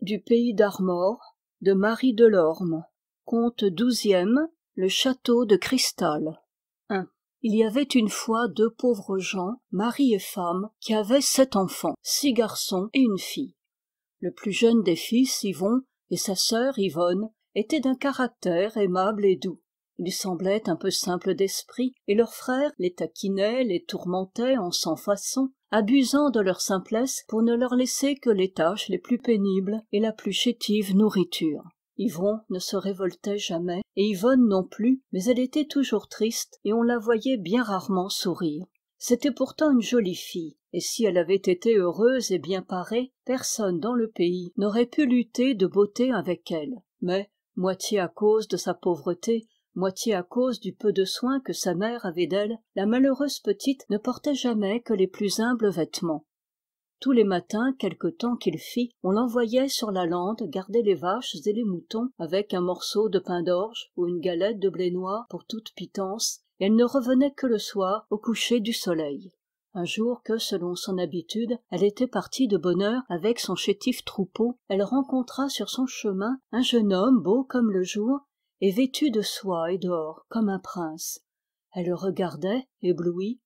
du pays d'armor de marie lorme comte douzième le château de cristal i il y avait une fois deux pauvres gens mari et femme qui avaient sept enfants six garçons et une fille le plus jeune des fils yvon et sa sœur yvonne étaient d'un caractère aimable et doux ils semblaient un peu simples d'esprit et leurs frères les taquinaient les tourmentaient en cent façons, abusant de leur simplesse pour ne leur laisser que les tâches les plus pénibles et la plus chétive nourriture yvon ne se révoltait jamais et yvonne non plus mais elle était toujours triste et on la voyait bien rarement sourire c'était pourtant une jolie fille et si elle avait été heureuse et bien parée personne dans le pays n'aurait pu lutter de beauté avec elle mais moitié à cause de sa pauvreté moitié à cause du peu de soin que sa mère avait d'elle la malheureuse petite ne portait jamais que les plus humbles vêtements tous les matins quelque temps qu'il fit on l'envoyait sur la lande garder les vaches et les moutons avec un morceau de pain d'orge ou une galette de blé noir pour toute pitance et elle ne revenait que le soir au coucher du soleil un jour que selon son habitude elle était partie de bonne heure avec son chétif troupeau elle rencontra sur son chemin un jeune homme beau comme le jour et de soie et d'or comme un prince elle le regardait éblouie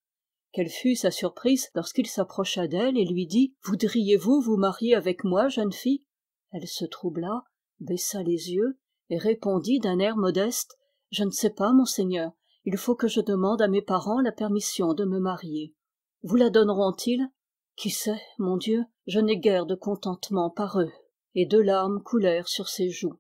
quelle fut sa surprise lorsqu'il s'approcha d'elle et lui dit voudriez-vous vous marier avec moi jeune fille elle se troubla baissa les yeux et répondit d'un air modeste je ne sais pas monseigneur il faut que je demande à mes parents la permission de me marier vous la donneront ils qui sait mon dieu je n'ai guère de contentement par eux et deux larmes coulèrent sur ses joues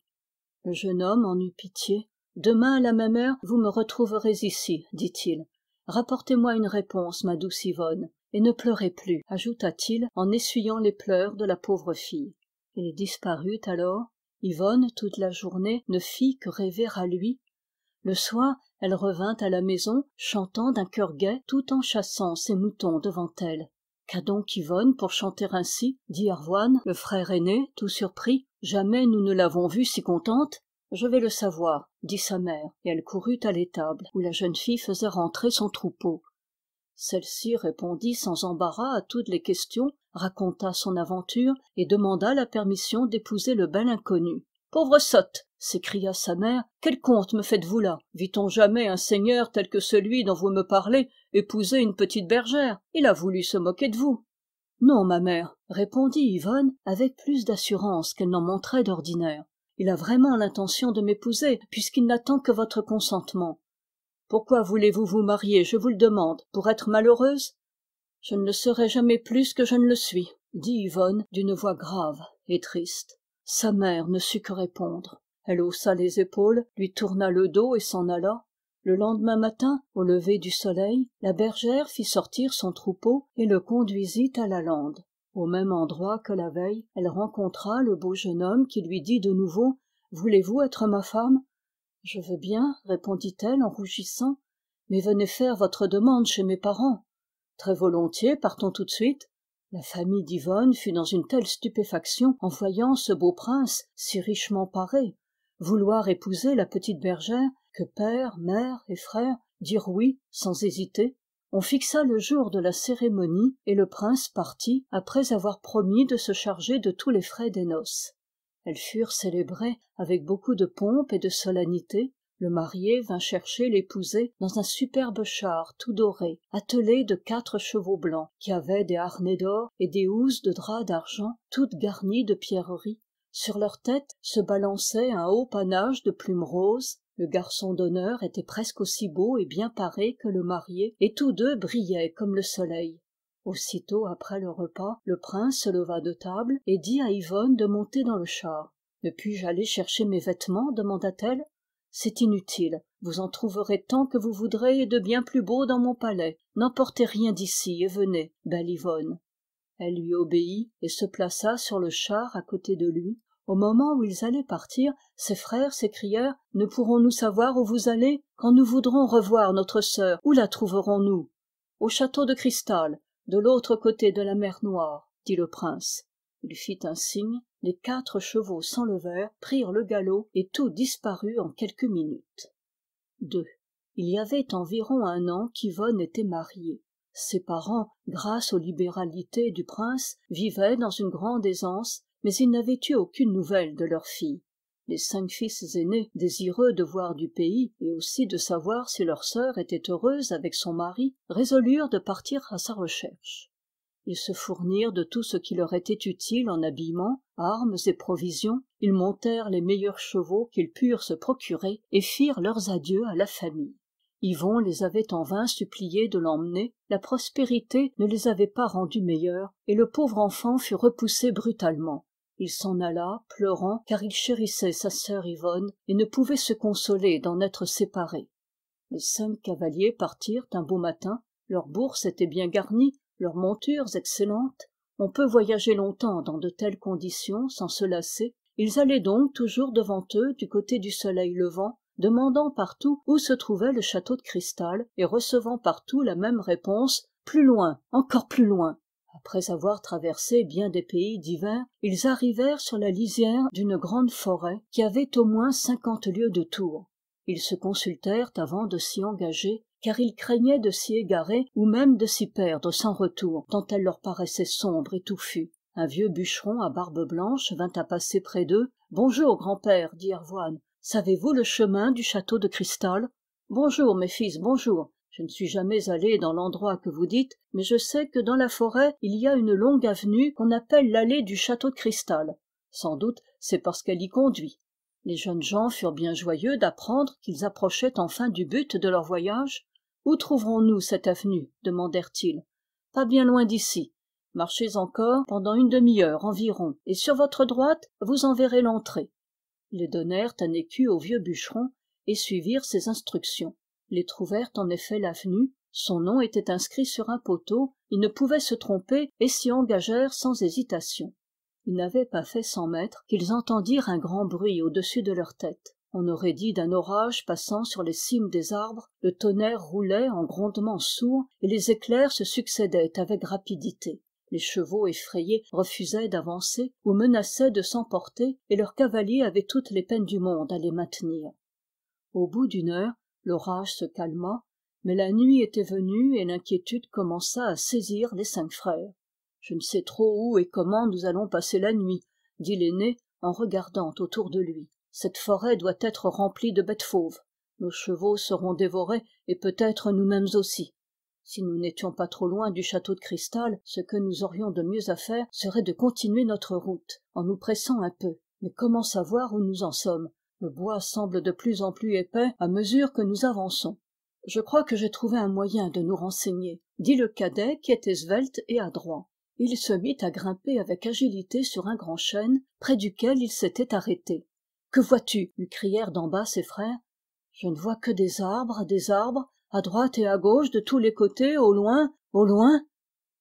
le jeune homme en eut pitié demain à la même heure vous me retrouverez ici dit-il rapportez-moi une réponse ma douce yvonne et ne pleurez plus ajouta-t-il en essuyant les pleurs de la pauvre fille il disparut alors yvonne toute la journée ne fit que rêver à lui le soir elle revint à la maison chantant d'un cœur gai tout en chassant ses moutons devant elle qu'a donc yvonne pour chanter ainsi dit ervoine le frère aîné tout surpris jamais nous ne l'avons vue si contente je vais le savoir dit sa mère et elle courut à l'étable où la jeune fille faisait rentrer son troupeau celle-ci répondit sans embarras à toutes les questions raconta son aventure et demanda la permission d'épouser le bel inconnu pauvre sotte s'écria sa mère quel compte me faites-vous là vit-on jamais un seigneur tel que celui dont vous me parlez épouser une petite bergère il a voulu se moquer de vous non ma mère répondit yvonne avec plus d'assurance qu'elle n'en montrait d'ordinaire il a vraiment l'intention de m'épouser puisqu'il n'attend que votre consentement pourquoi voulez-vous vous marier je vous le demande pour être malheureuse je ne le serai jamais plus que je ne le suis dit yvonne d'une voix grave et triste sa mère ne sut que répondre elle haussa les épaules lui tourna le dos et s'en alla le lendemain matin au lever du soleil la bergère fit sortir son troupeau et le conduisit à la lande au même endroit que la veille elle rencontra le beau jeune homme qui lui dit de nouveau voulez-vous être ma femme je veux bien répondit-elle en rougissant mais venez faire votre demande chez mes parents très volontiers partons tout de suite la famille d'yvonne fut dans une telle stupéfaction en voyant ce beau prince si richement paré vouloir épouser la petite bergère que père mère et frère dirent oui sans hésiter on fixa le jour de la cérémonie et le prince partit après avoir promis de se charger de tous les frais des noces elles furent célébrées avec beaucoup de pompe et de solennité le marié vint chercher l'épousée dans un superbe char tout doré attelé de quatre chevaux blancs qui avaient des harnais d'or et des housses de drap d'argent toutes garnies de pierreries sur leur tête se balançait un haut panache de plumes roses le garçon d'honneur était presque aussi beau et bien paré que le marié et tous deux brillaient comme le soleil aussitôt après le repas le prince se leva de table et dit à yvonne de monter dans le char ne puis-je aller chercher mes vêtements demanda-t-elle c'est inutile vous en trouverez tant que vous voudrez et de bien plus beaux dans mon palais n'emportez rien d'ici et venez belle yvonne elle lui obéit et se plaça sur le char à côté de lui au moment où ils allaient partir ses frères s'écrièrent ne pourrons-nous savoir où vous allez quand nous voudrons revoir notre sœur où la trouverons-nous au château de cristal de l'autre côté de la mer noire dit le prince il fit un signe les quatre chevaux s'enlevèrent prirent le galop et tout disparut en quelques minutes il y avait environ un an qu'yvonne était mariée ses parents grâce aux libéralités du prince vivaient dans une grande aisance mais ils n'avaient eu aucune nouvelle de leur fille. les cinq fils aînés désireux de voir du pays et aussi de savoir si leur sœur était heureuse avec son mari résolurent de partir à sa recherche ils se fournirent de tout ce qui leur était utile en habillement, armes et provisions ils montèrent les meilleurs chevaux qu'ils purent se procurer et firent leurs adieux à la famille yvon les avait en vain suppliés de l'emmener la prospérité ne les avait pas rendus meilleurs et le pauvre enfant fut repoussé brutalement il s'en alla pleurant car il chérissait sa sœur yvonne et ne pouvait se consoler d'en être séparé les cinq cavaliers partirent un beau matin leurs bourses étaient bien garnies leurs montures excellentes on peut voyager longtemps dans de telles conditions sans se lasser ils allaient donc toujours devant eux du côté du soleil levant demandant partout où se trouvait le château de cristal et recevant partout la même réponse plus loin encore plus loin après avoir traversé bien des pays divers ils arrivèrent sur la lisière d'une grande forêt qui avait au moins cinquante lieues de tour ils se consultèrent avant de s'y engager car ils craignaient de s'y égarer ou même de s'y perdre sans retour tant elle leur paraissait sombre et touffue un vieux bûcheron à barbe blanche vint à passer près d'eux bonjour grand-père dit Arvoine. savez-vous le chemin du château de cristal bonjour mes fils bonjour je ne suis jamais allé dans l'endroit que vous dites mais je sais que dans la forêt il y a une longue avenue qu'on appelle l'allée du château de cristal sans doute c'est parce qu'elle y conduit les jeunes gens furent bien joyeux d'apprendre qu'ils approchaient enfin du but de leur voyage où trouverons-nous cette avenue demandèrent-ils pas bien loin d'ici marchez encore pendant une demi-heure environ et sur votre droite vous en verrez l'entrée ils donnèrent un écu au vieux bûcheron et suivirent ses instructions les trouvèrent en effet l'avenue son nom était inscrit sur un poteau ils ne pouvaient se tromper et s'y engagèrent sans hésitation ils n'avaient pas fait cent mètres qu'ils entendirent un grand bruit au-dessus de leur tête on aurait dit d'un orage passant sur les cimes des arbres le tonnerre roulait en grondements sourds et les éclairs se succédaient avec rapidité les chevaux effrayés refusaient d'avancer ou menaçaient de s'emporter et leurs cavaliers avaient toutes les peines du monde à les maintenir au bout d'une heure l'orage se calma mais la nuit était venue et l'inquiétude commença à saisir les cinq frères je ne sais trop où et comment nous allons passer la nuit dit l'aîné en regardant autour de lui cette forêt doit être remplie de bêtes fauves nos chevaux seront dévorés et peut-être nous-mêmes aussi si nous n'étions pas trop loin du château de cristal ce que nous aurions de mieux à faire serait de continuer notre route en nous pressant un peu mais comment savoir où nous en sommes le bois semble de plus en plus épais à mesure que nous avançons je crois que j'ai trouvé un moyen de nous renseigner dit le cadet qui était svelte et adroit il se mit à grimper avec agilité sur un grand chêne près duquel il s'était arrêté que vois-tu lui crièrent d'en bas ses frères je ne vois que des arbres des arbres à droite et à gauche de tous les côtés au loin au loin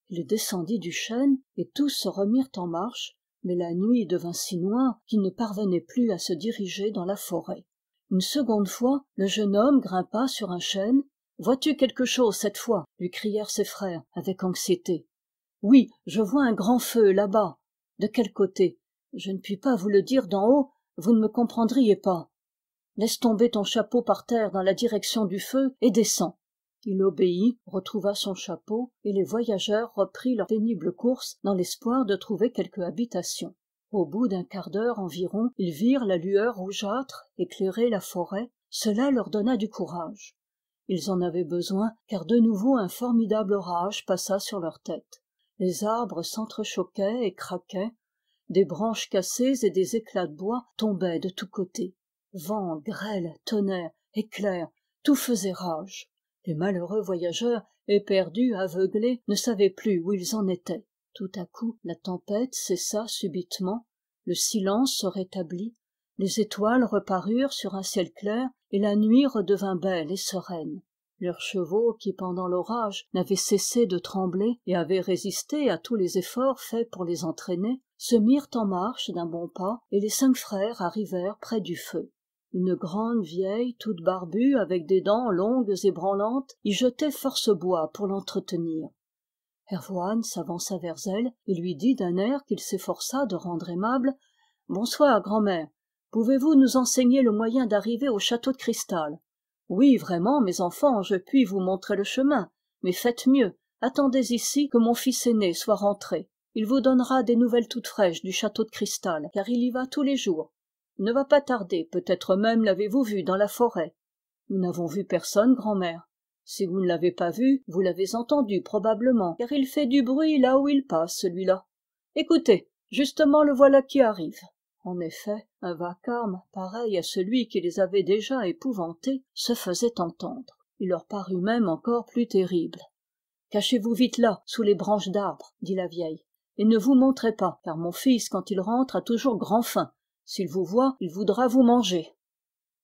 il descendit du chêne et tous se remirent en marche mais la nuit devint si noire qu'il ne parvenait plus à se diriger dans la forêt une seconde fois le jeune homme grimpa sur un chêne vois-tu quelque chose cette fois lui crièrent ses frères avec anxiété oui je vois un grand feu là-bas de quel côté je ne puis pas vous le dire d'en haut vous ne me comprendriez pas laisse tomber ton chapeau par terre dans la direction du feu et descends il obéit retrouva son chapeau et les voyageurs reprirent leur pénible course dans l'espoir de trouver quelque habitation au bout d'un quart d'heure environ ils virent la lueur rougeâtre éclairer la forêt cela leur donna du courage ils en avaient besoin car de nouveau un formidable orage passa sur leur tête les arbres s'entrechoquaient et craquaient des branches cassées et des éclats de bois tombaient de tous côtés vent grêle tonnerre éclairs tout faisait rage les malheureux voyageurs éperdus aveuglés ne savaient plus où ils en étaient tout à coup la tempête cessa subitement le silence se rétablit les étoiles reparurent sur un ciel clair et la nuit redevint belle et sereine leurs chevaux qui pendant l'orage n'avaient cessé de trembler et avaient résisté à tous les efforts faits pour les entraîner se mirent en marche d'un bon pas et les cinq frères arrivèrent près du feu une grande vieille toute barbue avec des dents longues et branlantes y jetait force bois pour l'entretenir Hervoine s'avança vers elle et lui dit d'un air qu'il s'efforça de rendre aimable bonsoir grand'mère pouvez-vous nous enseigner le moyen d'arriver au château de cristal oui vraiment mes enfants je puis vous montrer le chemin mais faites mieux attendez ici que mon fils aîné soit rentré il vous donnera des nouvelles toutes fraîches du château de cristal car il y va tous les jours ne va pas tarder peut-être même l'avez-vous vu dans la forêt nous n'avons vu personne grand'mère si vous ne l'avez pas vu vous l'avez entendu probablement car il fait du bruit là où il passe celui-là écoutez justement le voilà qui arrive en effet un vacarme pareil à celui qui les avait déjà épouvantés se faisait entendre il leur parut même encore plus terrible cachez-vous vite là sous les branches d'arbres dit la vieille et ne vous montrez pas car mon fils quand il rentre a toujours grand faim s'il vous voit il voudra vous manger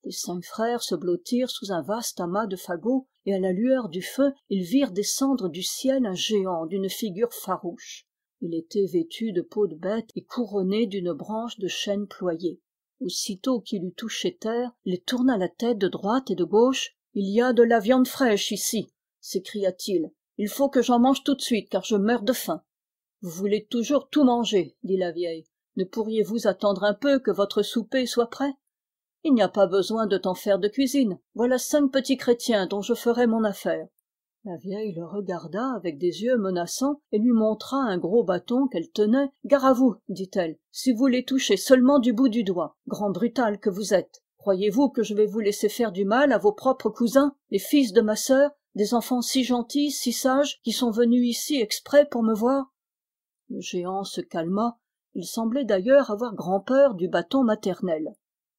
les cinq frères se blottirent sous un vaste amas de fagots et à la lueur du feu ils virent descendre du ciel un géant d'une figure farouche il était vêtu de peau de bête et couronné d'une branche de chêne ployée aussitôt qu'il eut touché terre il tourna la tête de droite et de gauche il y a de la viande fraîche ici s'écria-t-il il faut que j'en mange tout de suite car je meurs de faim vous voulez toujours tout manger dit la vieille ne pourriez-vous attendre un peu que votre souper soit prêt il n'y a pas besoin de t'en faire de cuisine voilà cinq petits chrétiens dont je ferai mon affaire la vieille le regarda avec des yeux menaçants et lui montra un gros bâton qu'elle tenait gare à vous dit-elle si vous les touchez seulement du bout du doigt grand brutal que vous êtes croyez-vous que je vais vous laisser faire du mal à vos propres cousins les fils de ma sœur des enfants si gentils si sages qui sont venus ici exprès pour me voir le géant se calma il semblait d'ailleurs avoir grand-peur du bâton maternel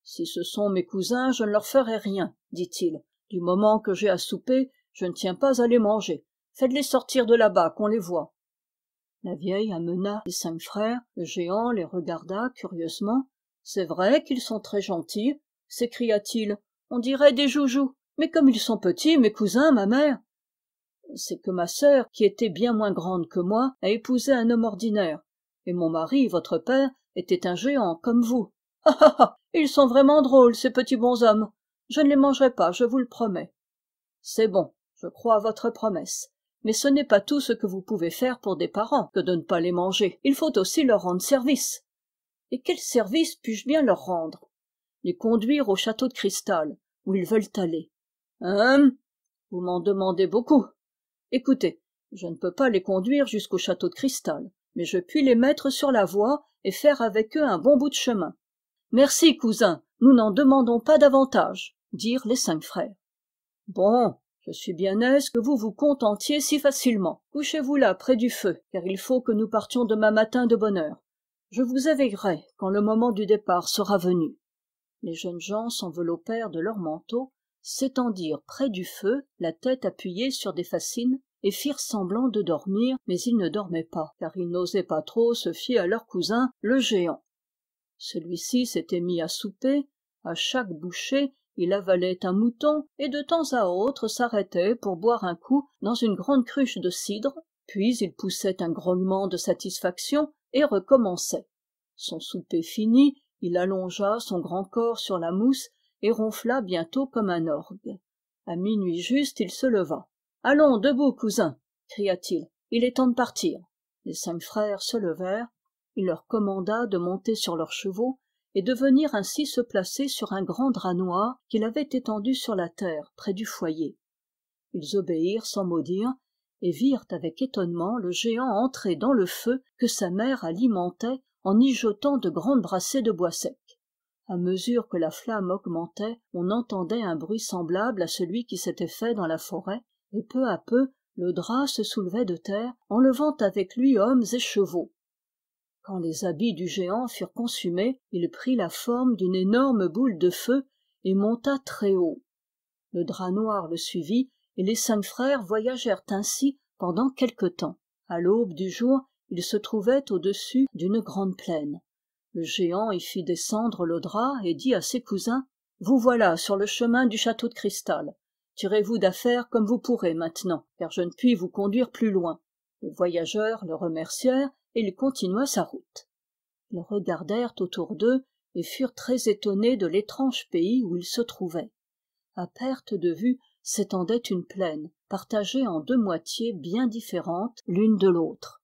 si ce sont mes cousins je ne leur ferai rien dit-il du moment que j'ai à souper je ne tiens pas à les manger faites-les sortir de là-bas qu'on les voie la vieille amena les cinq frères le géant les regarda curieusement c'est vrai qu'ils sont très gentils s'écria-t-il on dirait des joujoux mais comme ils sont petits mes cousins ma mère c'est que ma sœur qui était bien moins grande que moi a épousé un homme ordinaire et mon mari votre père était un géant comme vous ah ah ah ils sont vraiment drôles ces petits bons hommes. »« je ne les mangerai pas je vous le promets c'est bon je crois à votre promesse mais ce n'est pas tout ce que vous pouvez faire pour des parents que de ne pas les manger il faut aussi leur rendre service et quel service puis-je bien leur rendre les conduire au château de cristal où ils veulent aller Hum vous m'en demandez beaucoup écoutez je ne peux pas les conduire jusqu'au château de cristal mais je puis les mettre sur la voie et faire avec eux un bon bout de chemin merci cousin nous n'en demandons pas davantage dirent les cinq frères bon je suis bien aise que vous vous contentiez si facilement couchez-vous là près du feu car il faut que nous partions demain matin de bonne heure je vous éveillerai quand le moment du départ sera venu les jeunes gens s'enveloppèrent de leurs manteaux s'étendirent près du feu la tête appuyée sur des fascines et firent semblant de dormir mais ils ne dormaient pas car ils n'osaient pas trop se fier à leur cousin le géant celui-ci s'était mis à souper à chaque bouchée il avalait un mouton et de temps à autre s'arrêtait pour boire un coup dans une grande cruche de cidre puis il poussait un grognement de satisfaction et recommençait son souper fini il allongea son grand corps sur la mousse et ronfla bientôt comme un orgue à minuit juste il se leva allons debout cousin cria-t-il il est temps de partir les cinq frères se levèrent il leur commanda de monter sur leurs chevaux et de venir ainsi se placer sur un grand drap noir qu'il avait étendu sur la terre près du foyer ils obéirent sans maudire dire et virent avec étonnement le géant entrer dans le feu que sa mère alimentait en y jetant de grandes brassées de bois sec à mesure que la flamme augmentait on entendait un bruit semblable à celui qui s'était fait dans la forêt et peu à peu le drap se soulevait de terre enlevant avec lui hommes et chevaux quand les habits du géant furent consumés il prit la forme d'une énorme boule de feu et monta très haut le drap noir le suivit et les cinq frères voyagèrent ainsi pendant quelque temps À l'aube du jour ils se trouvaient au-dessus d'une grande plaine le géant y fit descendre le drap et dit à ses cousins vous voilà sur le chemin du château de cristal tirez-vous d'affaire comme vous pourrez maintenant car je ne puis vous conduire plus loin les voyageurs le remercièrent et il continua sa route ils regardèrent autour d'eux et furent très étonnés de l'étrange pays où ils se trouvaient à perte de vue s'étendait une plaine partagée en deux moitiés bien différentes l'une de l'autre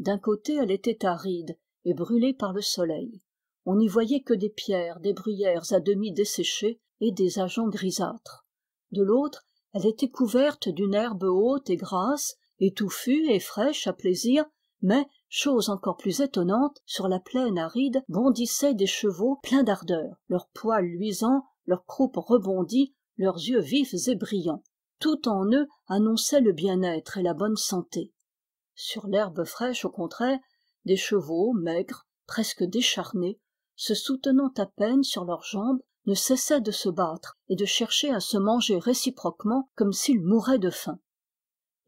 d'un côté elle était aride et brûlée par le soleil on n'y voyait que des pierres des bruyères à demi desséchées et des agents grisâtres de l'autre elle était couverte d'une herbe haute et grasse étouffue et fraîche à plaisir mais chose encore plus étonnante sur la plaine aride bondissaient des chevaux pleins d'ardeur leurs poils luisants leurs croupes rebondies leurs yeux vifs et brillants tout en eux annonçait le bien-être et la bonne santé sur l'herbe fraîche au contraire des chevaux maigres presque décharnés se soutenant à peine sur leurs jambes ne cessaient de se battre et de chercher à se manger réciproquement comme s'ils mouraient de faim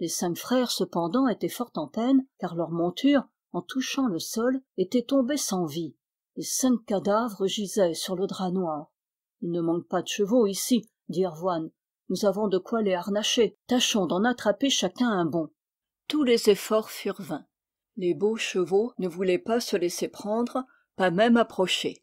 les cinq frères cependant étaient fort en peine car leurs montures en touchant le sol étaient tombées sans vie les cinq cadavres gisaient sur le drap noir il ne manque pas de chevaux ici dit ervoine nous avons de quoi les harnacher tâchons d'en attraper chacun un bon tous les efforts furent vains les beaux chevaux ne voulaient pas se laisser prendre pas même approcher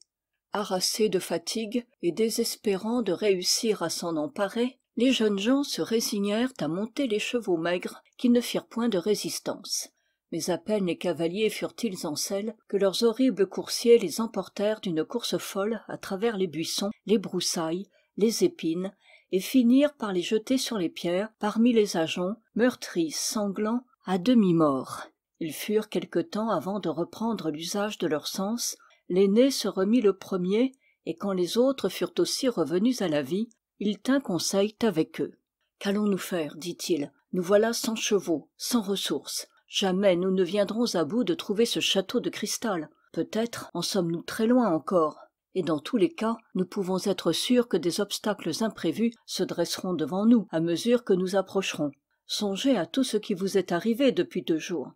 harassés de fatigue et désespérant de réussir à s'en emparer les jeunes gens se résignèrent à monter les chevaux maigres qui ne firent point de résistance mais à peine les cavaliers furent-ils en selle que leurs horribles coursiers les emportèrent d'une course folle à travers les buissons les broussailles les épines et finirent par les jeter sur les pierres parmi les ajoncs meurtris sanglants à demi morts ils furent quelque temps avant de reprendre l'usage de leurs sens l'aîné se remit le premier et quand les autres furent aussi revenus à la vie il tint conseil avec eux qu'allons-nous faire dit-il nous voilà sans chevaux sans ressources jamais nous ne viendrons à bout de trouver ce château de cristal peut-être en sommes-nous très loin encore et dans tous les cas nous pouvons être sûrs que des obstacles imprévus se dresseront devant nous à mesure que nous approcherons songez à tout ce qui vous est arrivé depuis deux jours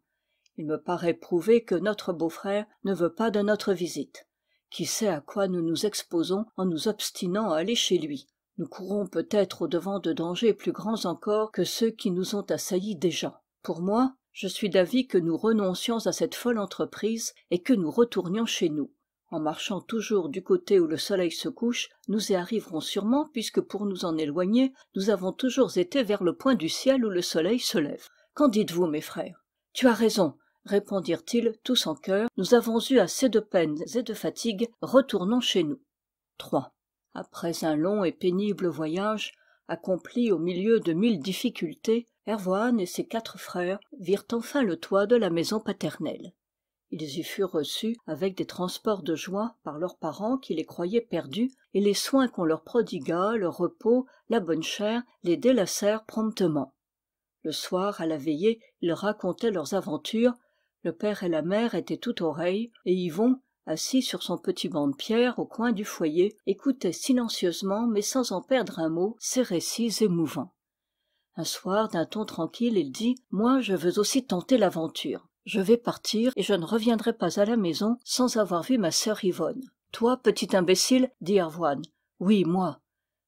il me paraît prouvé que notre beau-frère ne veut pas de notre visite qui sait à quoi nous nous exposons en nous obstinant à aller chez lui nous courons peut-être au-devant de dangers plus grands encore que ceux qui nous ont assaillis déjà pour moi je suis d'avis que nous renoncions à cette folle entreprise et que nous retournions chez nous en marchant toujours du côté où le soleil se couche nous y arriverons sûrement puisque pour nous en éloigner nous avons toujours été vers le point du ciel où le soleil se lève qu'en dites-vous mes frères tu as raison répondirent-ils tous en cœur, nous avons eu assez de peines et de fatigues retournons chez nous Trois. après un long et pénible voyage accompli au milieu de mille difficultés Ervoine et ses quatre frères virent enfin le toit de la maison paternelle ils y furent reçus avec des transports de joie par leurs parents qui les croyaient perdus et les soins qu'on leur prodigua le repos la bonne chère les délacèrent promptement le soir à la veillée ils racontaient leurs aventures le père et la mère étaient tout oreilles et yvon assis sur son petit banc de pierre au coin du foyer écoutait silencieusement mais sans en perdre un mot ces récits émouvants un soir d'un ton tranquille il dit moi je veux aussi tenter l'aventure je vais partir et je ne reviendrai pas à la maison sans avoir vu ma sœur yvonne toi petit imbécile dit arvoine oui moi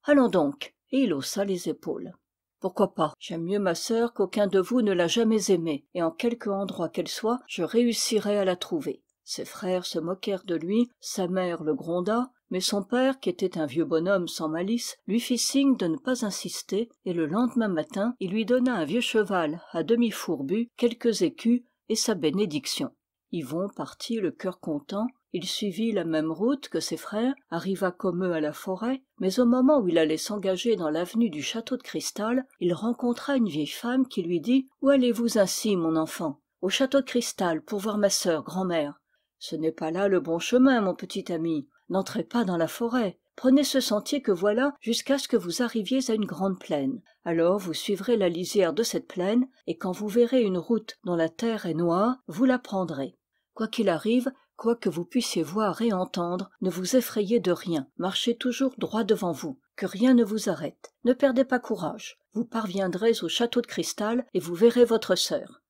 allons donc et il haussa les épaules pourquoi pas j'aime mieux ma sœur qu'aucun de vous ne l'a jamais aimée et en quelque endroit qu'elle soit je réussirai à la trouver ses frères se moquèrent de lui sa mère le gronda mais son père qui était un vieux bonhomme sans malice lui fit signe de ne pas insister et le lendemain matin il lui donna un vieux cheval à demi fourbu quelques écus et sa bénédiction yvon partit le cœur content il suivit la même route que ses frères arriva comme eux à la forêt mais au moment où il allait s'engager dans l'avenue du château de cristal il rencontra une vieille femme qui lui dit où allez-vous ainsi mon enfant au château de cristal pour voir ma sœur grand'mère ce n'est pas là le bon chemin mon petit ami n'entrez pas dans la forêt prenez ce sentier que voilà jusqu'à ce que vous arriviez à une grande plaine alors vous suivrez la lisière de cette plaine et quand vous verrez une route dont la terre est noire vous la prendrez quoi qu'il arrive quoi que vous puissiez voir et entendre ne vous effrayez de rien marchez toujours droit devant vous que rien ne vous arrête ne perdez pas courage vous parviendrez au château de cristal et vous verrez votre sœur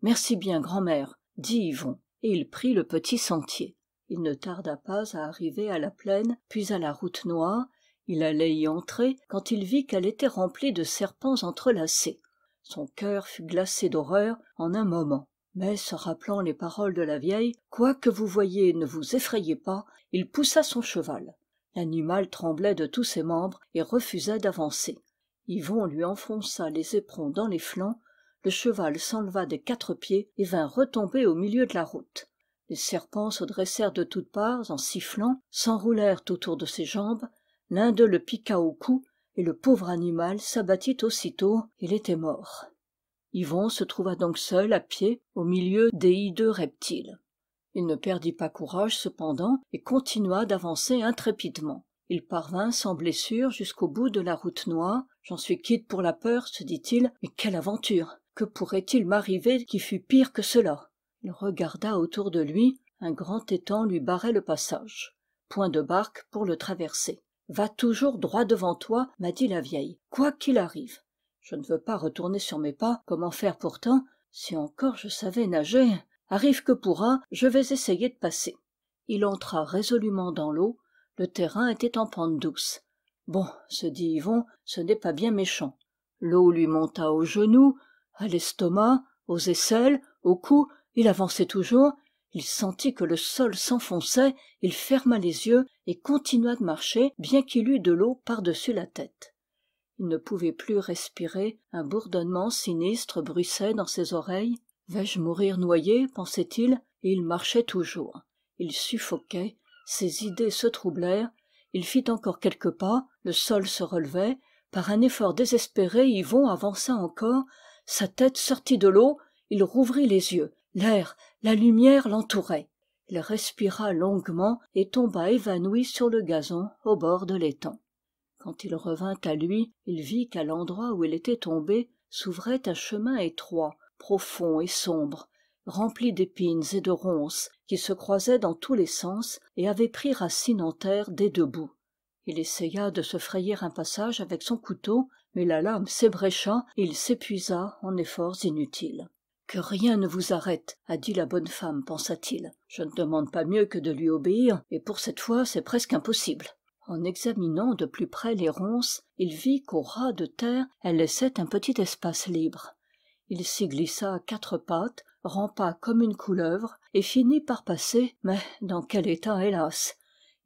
merci bien grand'mère dit yvon et il prit le petit sentier il ne tarda pas à arriver à la plaine puis à la route noire il allait y entrer quand il vit qu'elle était remplie de serpents entrelacés son cœur fut glacé d'horreur en un moment mais se rappelant les paroles de la vieille quoi que vous voyez, ne vous effrayez pas il poussa son cheval l'animal tremblait de tous ses membres et refusait d'avancer yvon lui enfonça les éperons dans les flancs le cheval s'enleva des quatre pieds et vint retomber au milieu de la route les serpents se dressèrent de toutes parts en sifflant s'enroulèrent autour de ses jambes l'un d'eux le piqua au cou et le pauvre animal s'abattit aussitôt il était mort yvon se trouva donc seul à pied au milieu des hideux reptiles il ne perdit pas courage cependant et continua d'avancer intrépidement il parvint sans blessure jusqu'au bout de la route noire j'en suis quitte pour la peur se dit-il mais quelle aventure que pourrait-il m'arriver qui fût pire que cela il regarda autour de lui un grand étang lui barrait le passage point de barque pour le traverser va toujours droit devant toi m'a dit la vieille quoi qu'il arrive je ne veux pas retourner sur mes pas comment faire pourtant si encore je savais nager arrive que pourra je vais essayer de passer il entra résolument dans l'eau le terrain était en pente douce bon se dit yvon ce n'est pas bien méchant l'eau lui monta aux genoux à l'estomac aux aisselles au cou il avançait toujours il sentit que le sol s'enfonçait il ferma les yeux et continua de marcher bien qu'il eût de l'eau par-dessus la tête il ne pouvait plus respirer un bourdonnement sinistre bruissait dans ses oreilles vais-je mourir noyé pensait-il et il marchait toujours il suffoquait ses idées se troublèrent il fit encore quelques pas le sol se relevait par un effort désespéré yvon avança encore sa tête sortit de l'eau il rouvrit les yeux l'air la lumière l'entouraient il respira longuement et tomba évanoui sur le gazon au bord de l'étang quand il revint à lui il vit qu'à l'endroit où il était tombé s'ouvrait un chemin étroit profond et sombre rempli d'épines et de ronces qui se croisaient dans tous les sens et avaient pris racine en terre dès debout. il essaya de se frayer un passage avec son couteau mais la lame s'ébrécha et il s'épuisa en efforts inutiles que rien ne vous arrête a dit la bonne femme pensa-t-il je ne demande pas mieux que de lui obéir et pour cette fois c'est presque impossible en examinant de plus près les ronces il vit qu'au ras de terre elle laissait un petit espace libre il s'y glissa à quatre pattes rampa comme une couleuvre et finit par passer mais dans quel état hélas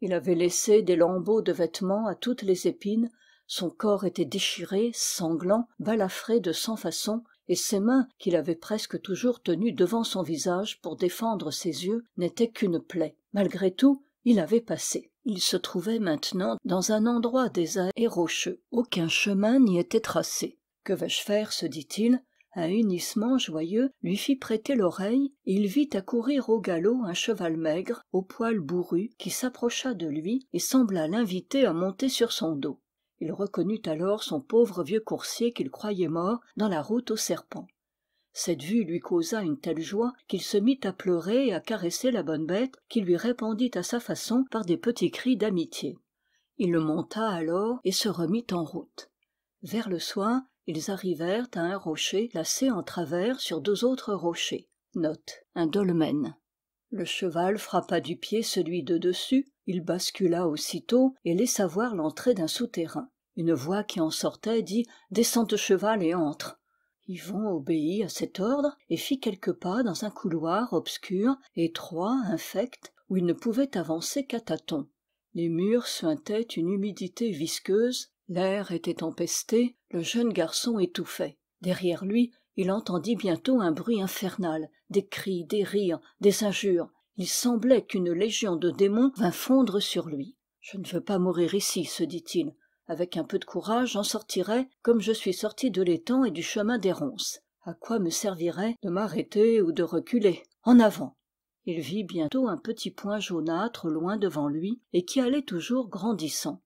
il avait laissé des lambeaux de vêtements à toutes les épines son corps était déchiré sanglant balafré de cent façons et ses mains qu'il avait presque toujours tenues devant son visage pour défendre ses yeux n'étaient qu'une plaie malgré tout il avait passé il se trouvait maintenant dans un endroit désert et rocheux aucun chemin n'y était tracé que vais-je faire se dit-il un unissement joyeux lui fit prêter l'oreille et il vit accourir au galop un cheval maigre au poil bourru qui s'approcha de lui et sembla l'inviter à monter sur son dos il reconnut alors son pauvre vieux coursier qu'il croyait mort dans la route aux serpents cette vue lui causa une telle joie qu'il se mit à pleurer et à caresser la bonne bête qui lui répondit à sa façon par des petits cris d'amitié il le monta alors et se remit en route vers le soir ils arrivèrent à un rocher placé en travers sur deux autres rochers dolmen. le cheval frappa du pied celui de dessus il bascula aussitôt et laissa voir l'entrée d'un souterrain une voix qui en sortait dit descends de cheval et entre yvon obéit à cet ordre et fit quelques pas dans un couloir obscur étroit infect où il ne pouvait avancer qu'à tâtons les murs suintaient une humidité visqueuse l'air était empesté le jeune garçon étouffait derrière lui il entendit bientôt un bruit infernal des cris des rires des injures il semblait qu'une légion de démons vînt fondre sur lui je ne veux pas mourir ici se dit-il avec un peu de courage j'en sortirai comme je suis sorti de l'étang et du chemin des ronces À quoi me servirait de m'arrêter ou de reculer en avant il vit bientôt un petit point jaunâtre loin devant lui et qui allait toujours grandissant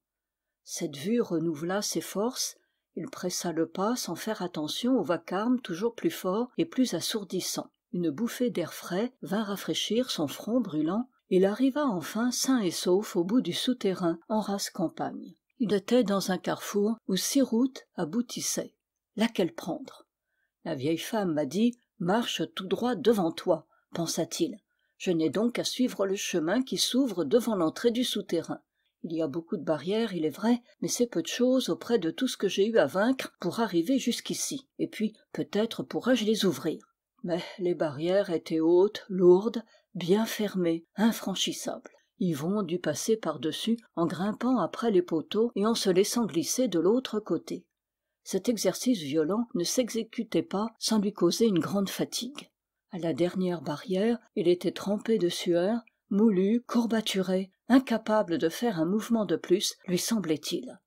cette vue renouvela ses forces il pressa le pas sans faire attention au vacarme toujours plus fort et plus assourdissant une bouffée d'air frais vint rafraîchir son front brûlant et il arriva enfin sain et sauf au bout du souterrain en rase campagne il était dans un carrefour où six routes aboutissaient laquelle prendre la vieille femme m'a dit marche tout droit devant toi pensa-t-il je n'ai donc qu'à suivre le chemin qui s'ouvre devant l'entrée du souterrain il y a beaucoup de barrières il est vrai mais c'est peu de chose auprès de tout ce que j'ai eu à vaincre pour arriver jusqu'ici et puis peut-être pourrais je les ouvrir mais les barrières étaient hautes lourdes bien fermées infranchissables yvon dut passer par-dessus en grimpant après les poteaux et en se laissant glisser de l'autre côté cet exercice violent ne s'exécutait pas sans lui causer une grande fatigue À la dernière barrière il était trempé de sueur moulu courbaturé incapable de faire un mouvement de plus lui semblait-il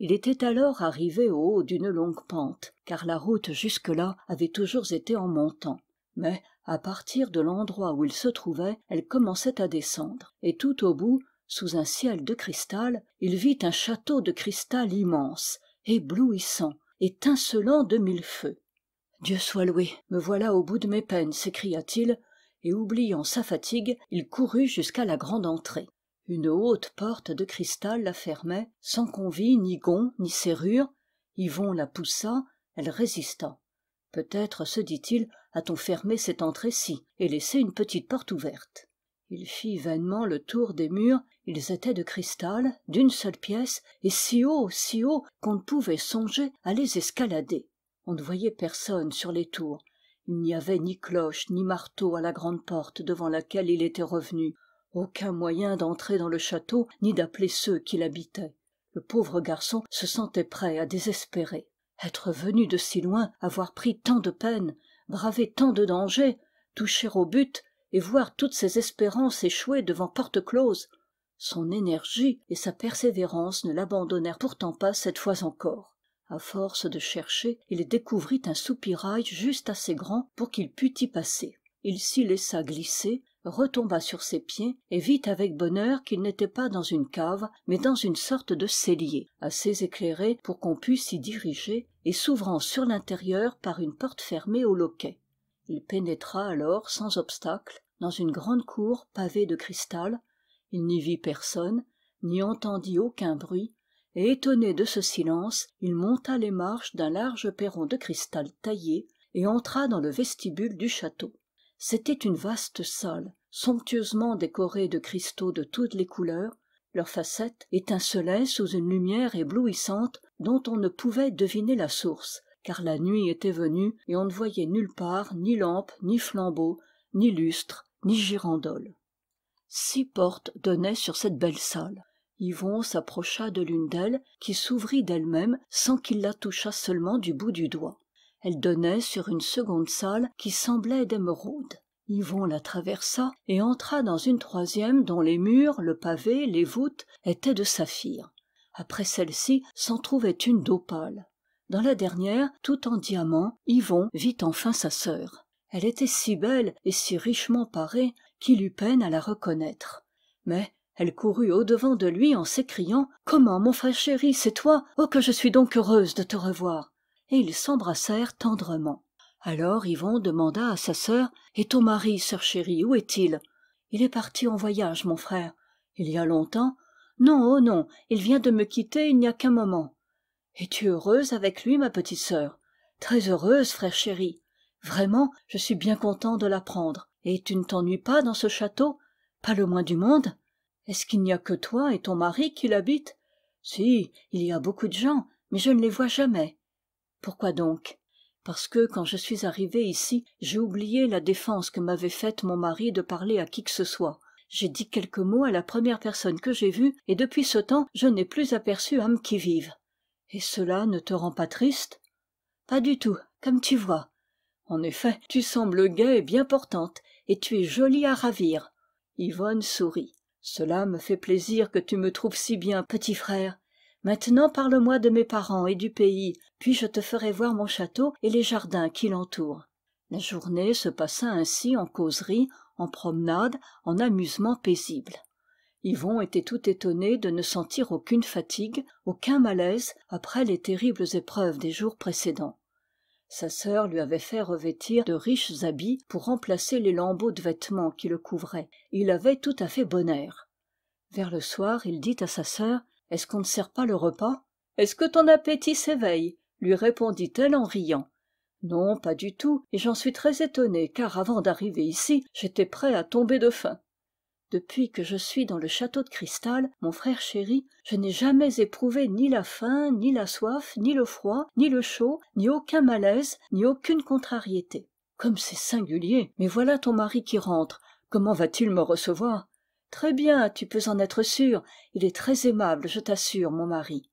il était alors arrivé au haut d'une longue pente car la route jusque-là avait toujours été en montant mais à partir de l'endroit où il se trouvait elle commençait à descendre et tout au bout sous un ciel de cristal il vit un château de cristal immense éblouissant étincelant de mille feux dieu soit loué me voilà au bout de mes peines s'écria-t-il et oubliant sa fatigue il courut jusqu'à la grande entrée une haute porte de cristal la fermait sans qu'on vît ni gonds ni serrure yvon la poussa elle résista peut-être se dit-il a-t-on fermé cette entrée ci et laissé une petite porte ouverte il fit vainement le tour des murs ils étaient de cristal d'une seule pièce et si haut si haut qu'on ne pouvait songer à les escalader on ne voyait personne sur les tours il n'y avait ni cloche ni marteau à la grande porte devant laquelle il était revenu aucun moyen d'entrer dans le château ni d'appeler ceux qui l'habitaient le pauvre garçon se sentait prêt à désespérer être venu de si loin avoir pris tant de peine braver tant de dangers toucher au but et voir toutes ses espérances échouer devant porte close son énergie et sa persévérance ne l'abandonnèrent pourtant pas cette fois encore à force de chercher il découvrit un soupirail juste assez grand pour qu'il pût y passer il s'y laissa glisser retomba sur ses pieds et vit avec bonheur qu'il n'était pas dans une cave mais dans une sorte de cellier assez éclairé pour qu'on pût s'y diriger et s'ouvrant sur l'intérieur par une porte fermée au loquet il pénétra alors sans obstacle dans une grande cour pavée de cristal il n'y vit personne n'y entendit aucun bruit et étonné de ce silence il monta les marches d'un large perron de cristal taillé et entra dans le vestibule du château c'était une vaste salle somptueusement décorée de cristaux de toutes les couleurs leurs facettes étincelaient sous une lumière éblouissante dont on ne pouvait deviner la source car la nuit était venue et on ne voyait nulle part ni lampe ni flambeaux ni lustres ni girandoles six portes donnaient sur cette belle salle yvon s'approcha de l'une d'elles qui s'ouvrit d'elle-même sans qu'il la touchât seulement du bout du doigt elle donnait sur une seconde salle qui semblait d'émeraude yvon la traversa et entra dans une troisième dont les murs le pavé les voûtes étaient de saphir après celle-ci s'en trouvait une d'opale dans la dernière tout en diamant, yvon vit enfin sa sœur elle était si belle et si richement parée qu'il eut peine à la reconnaître mais elle courut au-devant de lui en s'écriant comment mon frère chéri c'est toi oh que je suis donc heureuse de te revoir et ils s'embrassèrent tendrement alors yvon demanda à sa sœur et ton mari sœur chérie où est-il il est parti en voyage mon frère il y a longtemps non oh non il vient de me quitter il n'y a qu'un moment es-tu heureuse avec lui ma petite sœur très heureuse frère chéri vraiment je suis bien content de l'apprendre et tu ne t'ennuies pas dans ce château pas le moins du monde est-ce qu'il n'y a que toi et ton mari qui l'habitent si il y a beaucoup de gens mais je ne les vois jamais pourquoi donc parce que quand je suis arrivée ici j'ai oublié la défense que m'avait faite mon mari de parler à qui que ce soit j'ai dit quelques mots à la première personne que j'ai vue et depuis ce temps je n'ai plus aperçu âme qui vive et cela ne te rend pas triste pas du tout comme tu vois en effet tu sembles gaie et bien portante et tu es jolie à ravir yvonne sourit cela me fait plaisir que tu me trouves si bien petit frère maintenant parle-moi de mes parents et du pays puis je te ferai voir mon château et les jardins qui l'entourent la journée se passa ainsi en causeries en promenades en amusements paisibles yvon était tout étonné de ne sentir aucune fatigue aucun malaise après les terribles épreuves des jours précédents sa sœur lui avait fait revêtir de riches habits pour remplacer les lambeaux de vêtements qui le couvraient et il avait tout à fait bon air vers le soir il dit à sa sœur est-ce qu'on ne sert pas le repas est-ce que ton appétit s'éveille lui répondit-elle en riant non pas du tout et j'en suis très étonnée car avant d'arriver ici j'étais prêt à tomber de faim depuis que je suis dans le château de cristal mon frère chéri je n'ai jamais éprouvé ni la faim ni la soif ni le froid ni le chaud ni aucun malaise ni aucune contrariété comme c'est singulier mais voilà ton mari qui rentre comment va-t-il me recevoir très bien tu peux en être sûr. il est très aimable je t'assure mon mari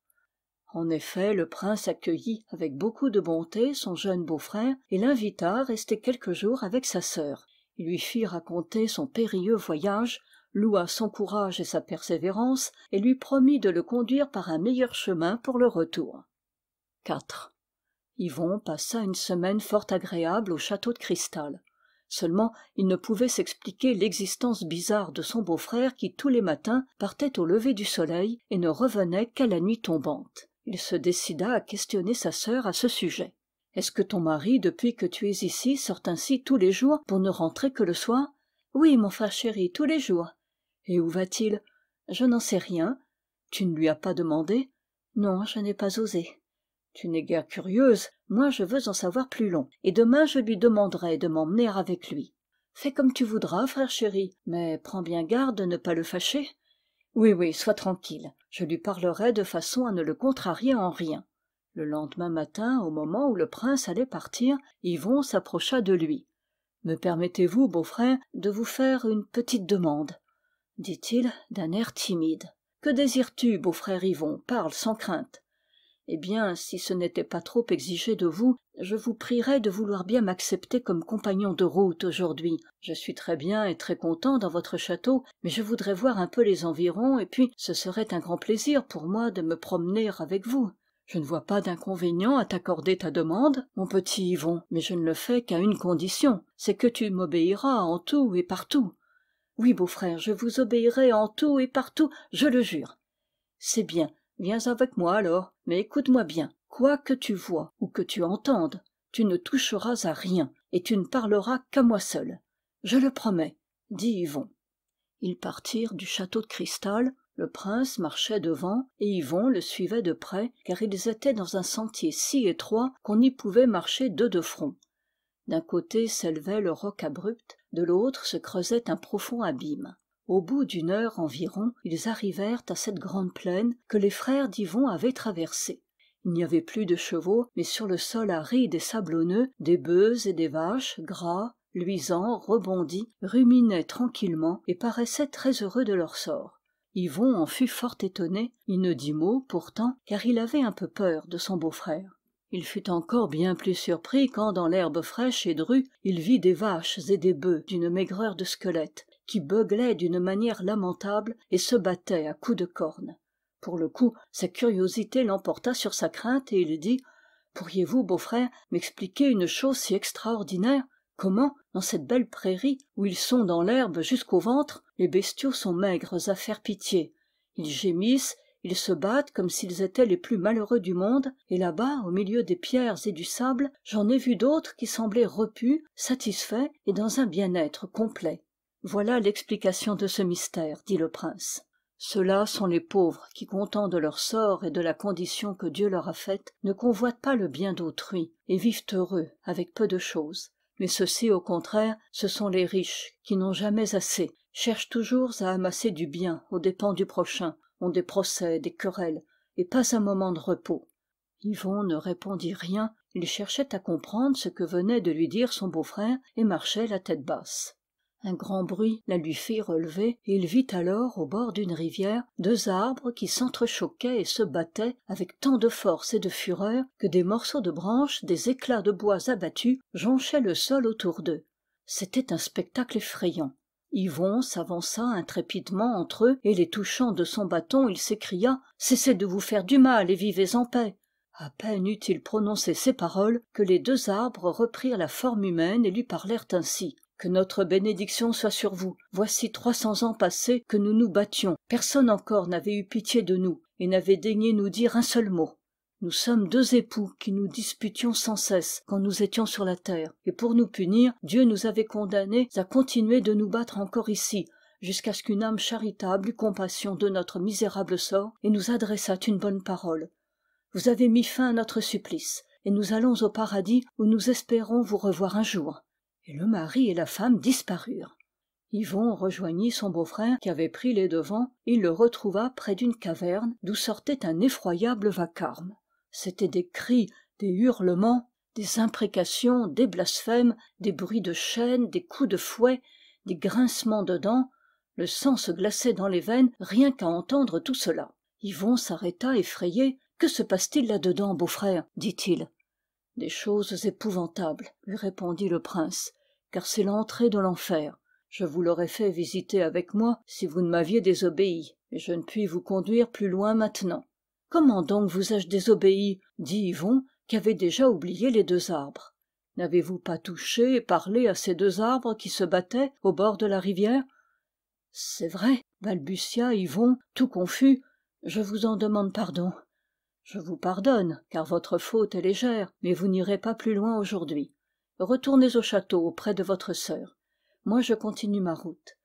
en effet le prince accueillit avec beaucoup de bonté son jeune beau-frère et l'invita à rester quelques jours avec sa sœur il lui fit raconter son périlleux voyage loua son courage et sa persévérance et lui promit de le conduire par un meilleur chemin pour le retour yvon passa une semaine fort agréable au château de cristal seulement il ne pouvait s'expliquer l'existence bizarre de son beau-frère qui tous les matins partait au lever du soleil et ne revenait qu'à la nuit tombante il se décida à questionner sa sœur à ce sujet est-ce que ton mari depuis que tu es ici sort ainsi tous les jours pour ne rentrer que le soir oui mon frère chéri tous les jours et où va-t-il je n'en sais rien tu ne lui as pas demandé non je n'ai pas osé tu n'es guère curieuse moi je veux en savoir plus long et demain je lui demanderai de m'emmener avec lui fais comme tu voudras frère chéri mais prends bien garde de ne pas le fâcher oui oui sois tranquille je lui parlerai de façon à ne le contrarier en rien le lendemain matin au moment où le prince allait partir yvon s'approcha de lui me permettez-vous beau-frère de vous faire une petite demande dit-il d'un air timide que désires-tu beau-frère yvon parle sans crainte eh bien si ce n'était pas trop exigé de vous je vous prierais de vouloir bien m'accepter comme compagnon de route aujourd'hui je suis très bien et très content dans votre château mais je voudrais voir un peu les environs et puis ce serait un grand plaisir pour moi de me promener avec vous je ne vois pas d'inconvénient à t'accorder ta demande mon petit yvon mais je ne le fais qu'à une condition c'est que tu m'obéiras en tout et partout oui beau-frère je vous obéirai en tout et partout je le jure c'est bien viens avec moi alors mais écoute-moi bien quoi que tu voies ou que tu entendes tu ne toucheras à rien et tu ne parleras qu'à moi seul je le promets dit yvon ils partirent du château de cristal le prince marchait devant et yvon le suivait de près car ils étaient dans un sentier si étroit qu'on n'y pouvait marcher deux de front d'un côté s'élevait le roc abrupt de l'autre se creusait un profond abîme au bout d'une heure environ ils arrivèrent à cette grande plaine que les frères d'yvon avaient traversée il n'y avait plus de chevaux mais sur le sol aride et sablonneux des bœufs et des vaches gras luisants rebondis ruminaient tranquillement et paraissaient très heureux de leur sort yvon en fut fort étonné il ne dit mot pourtant car il avait un peu peur de son beau-frère il fut encore bien plus surpris quand dans l'herbe fraîche et drue il vit des vaches et des bœufs d'une maigreur de squelette qui beuglait d'une manière lamentable et se battait à coups de corne pour le coup sa curiosité l'emporta sur sa crainte et il dit pourriez-vous beau-frère m'expliquer une chose si extraordinaire comment dans cette belle prairie où ils sont dans l'herbe jusqu'au ventre les bestiaux sont maigres à faire pitié ils gémissent ils se battent comme s'ils étaient les plus malheureux du monde et là-bas au milieu des pierres et du sable j'en ai vu d'autres qui semblaient repus satisfaits et dans un bien-être complet voilà l'explication de ce mystère dit le prince ceux-là sont les pauvres qui contents de leur sort et de la condition que dieu leur a faite ne convoitent pas le bien d'autrui et vivent heureux avec peu de choses. mais ceux-ci au contraire ce sont les riches qui n'ont jamais assez cherchent toujours à amasser du bien aux dépens du prochain ont des procès des querelles et pas un moment de repos yvon ne répondit rien il cherchait à comprendre ce que venait de lui dire son beau-frère et marchait la tête basse un grand bruit la lui fit relever et il vit alors au bord d'une rivière deux arbres qui s'entrechoquaient et se battaient avec tant de force et de fureur que des morceaux de branches des éclats de bois abattus jonchaient le sol autour d'eux c'était un spectacle effrayant yvon s'avança intrépidement entre eux et les touchant de son bâton il s'écria cessez de vous faire du mal et vivez en paix a peine eut-il prononcé ces paroles que les deux arbres reprirent la forme humaine et lui parlèrent ainsi que notre bénédiction soit sur vous voici trois cents ans passés que nous nous battions personne encore n'avait eu pitié de nous et n'avait daigné nous dire un seul mot nous sommes deux époux qui nous disputions sans cesse quand nous étions sur la terre et pour nous punir dieu nous avait condamnés à continuer de nous battre encore ici jusqu'à ce qu'une âme charitable eût compassion de notre misérable sort et nous adressât une bonne parole vous avez mis fin à notre supplice et nous allons au paradis où nous espérons vous revoir un jour et le mari et la femme disparurent yvon rejoignit son beau-frère qui avait pris les devants et il le retrouva près d'une caverne d'où sortait un effroyable vacarme c'étaient des cris des hurlements des imprécations des blasphèmes des bruits de chaînes des coups de fouet des grincements de dents le sang se glaçait dans les veines rien qu'à entendre tout cela yvon s'arrêta effrayé que se passe-t-il là dedans beau-frère dit-il des choses épouvantables lui répondit le prince car c'est l'entrée de l'enfer je vous l'aurais fait visiter avec moi si vous ne m'aviez désobéi et je ne puis vous conduire plus loin maintenant comment donc vous ai-je désobéi dit yvon qui avait déjà oublié les deux arbres n'avez-vous pas touché et parlé à ces deux arbres qui se battaient au bord de la rivière c'est vrai balbutia yvon tout confus je vous en demande pardon je vous pardonne car votre faute est légère mais vous n'irez pas plus loin aujourd'hui retournez au château auprès de votre sœur moi je continue ma route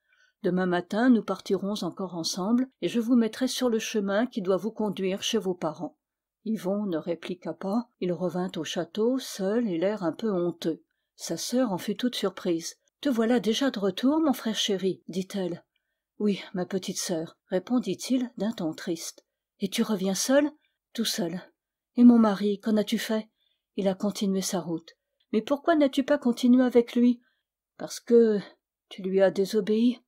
demain matin nous partirons encore ensemble et je vous mettrai sur le chemin qui doit vous conduire chez vos parents yvon ne répliqua pas il revint au château seul et l'air un peu honteux sa sœur en fut toute surprise te voilà déjà de retour mon frère chéri dit-elle oui ma petite sœur répondit-il d'un ton triste et tu reviens seule tout seul et mon mari qu'en as-tu fait il a continué sa route mais pourquoi n'as-tu pas continué avec lui parce que tu lui as désobéi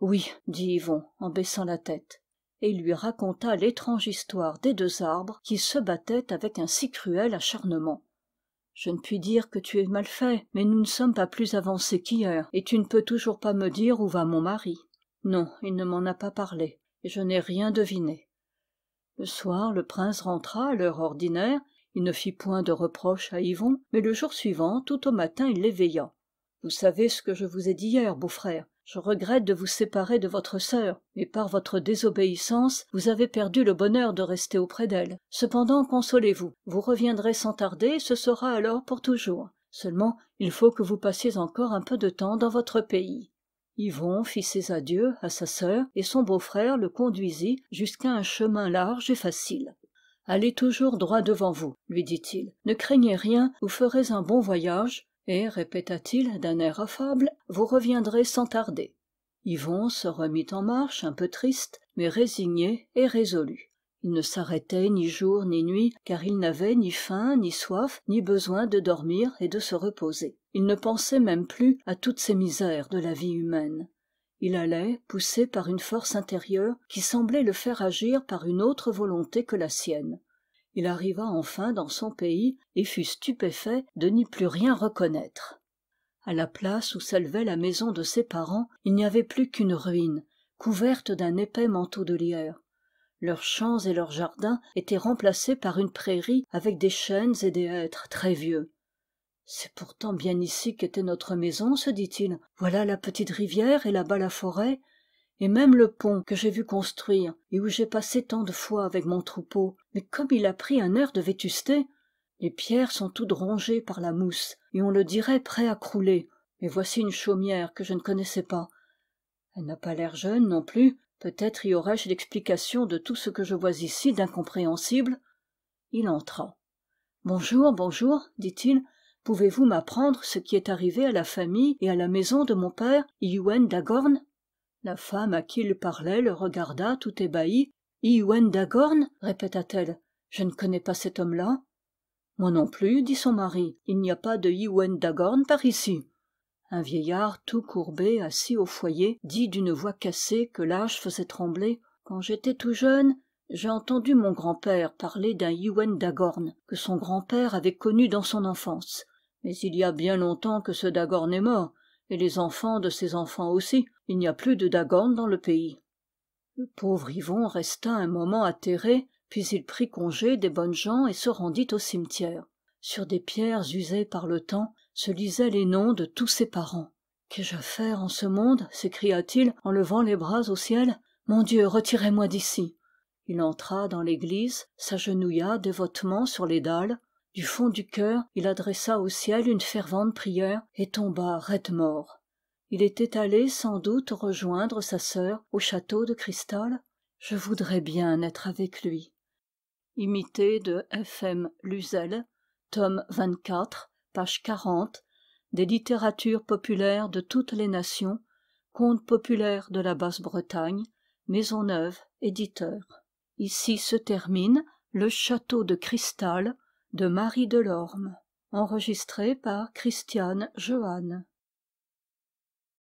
oui dit yvon en baissant la tête et il lui raconta l'étrange histoire des deux arbres qui se battaient avec un si cruel acharnement je ne puis dire que tu es mal fait mais nous ne sommes pas plus avancés qu'hier et tu ne peux toujours pas me dire où va mon mari non il ne m'en a pas parlé et je n'ai rien deviné le soir le prince rentra à l'heure ordinaire il ne fit point de reproche à yvon mais le jour suivant tout au matin il l'éveilla vous savez ce que je vous ai dit hier beau-frère je regrette de vous séparer de votre sœur mais par votre désobéissance vous avez perdu le bonheur de rester auprès d'elle cependant consolez-vous vous reviendrez sans tarder ce sera alors pour toujours seulement il faut que vous passiez encore un peu de temps dans votre pays yvon fit ses adieux à sa sœur et son beau-frère le conduisit jusqu'à un chemin large et facile allez toujours droit devant vous lui dit-il ne craignez rien vous ferez un bon voyage et répéta-t-il d'un air affable vous reviendrez sans tarder yvon se remit en marche un peu triste mais résigné et résolu il ne s'arrêtait ni jour ni nuit car il n'avait ni faim ni soif ni besoin de dormir et de se reposer il ne pensait même plus à toutes ces misères de la vie humaine il allait poussé par une force intérieure qui semblait le faire agir par une autre volonté que la sienne il arriva enfin dans son pays et fut stupéfait de n'y plus rien reconnaître À la place où s'élevait la maison de ses parents il n'y avait plus qu'une ruine couverte d'un épais manteau de lierre leurs champs et leurs jardins étaient remplacés par une prairie avec des chênes et des hêtres très vieux c'est pourtant bien ici qu'était notre maison se dit-il voilà la petite rivière et là-bas la forêt et même le pont que j'ai vu construire et où j'ai passé tant de fois avec mon troupeau mais comme il a pris un air de vétusté les pierres sont toutes rongées par la mousse et on le dirait prêt à crouler mais voici une chaumière que je ne connaissais pas elle n'a pas l'air jeune non plus peut-être y aurais je l'explication de tout ce que je vois ici d'incompréhensible il entra bonjour bonjour dit-il pouvez-vous m'apprendre ce qui est arrivé à la famille et à la maison de mon père Iwen d'agorn la femme à qui il parlait le regarda tout ébahie Iwen d'agorn répéta-t-elle je ne connais pas cet homme-là moi non plus dit son mari il n'y a pas de Iwen d'agorn par ici un vieillard tout courbé assis au foyer dit d'une voix cassée que l'âge faisait trembler quand j'étais tout jeune j'ai entendu mon grand-père parler d'un Iwen d'agorn que son grand-père avait connu dans son enfance mais il y a bien longtemps que ce Dagorn est mort et les enfants de ses enfants aussi il n'y a plus de Dagorn dans le pays le pauvre yvon resta un moment atterré puis il prit congé des bonnes gens et se rendit au cimetière sur des pierres usées par le temps se lisaient les noms de tous ses parents qu'ai-je à faire en ce monde s'écria-t-il en levant les bras au ciel mon dieu retirez-moi d'ici il entra dans l'église s'agenouilla dévotement sur les dalles du fond du cœur il adressa au ciel une fervente prière et tomba raide mort il était allé sans doute rejoindre sa sœur au château de cristal je voudrais bien être avec lui imité de f m luzel tome page des littératures populaires de toutes les nations contes populaires de la basse-bretagne Maison neuve, éditeur ici se termine le château de cristal de Marie Delorme. Enregistré par Christiane Johanne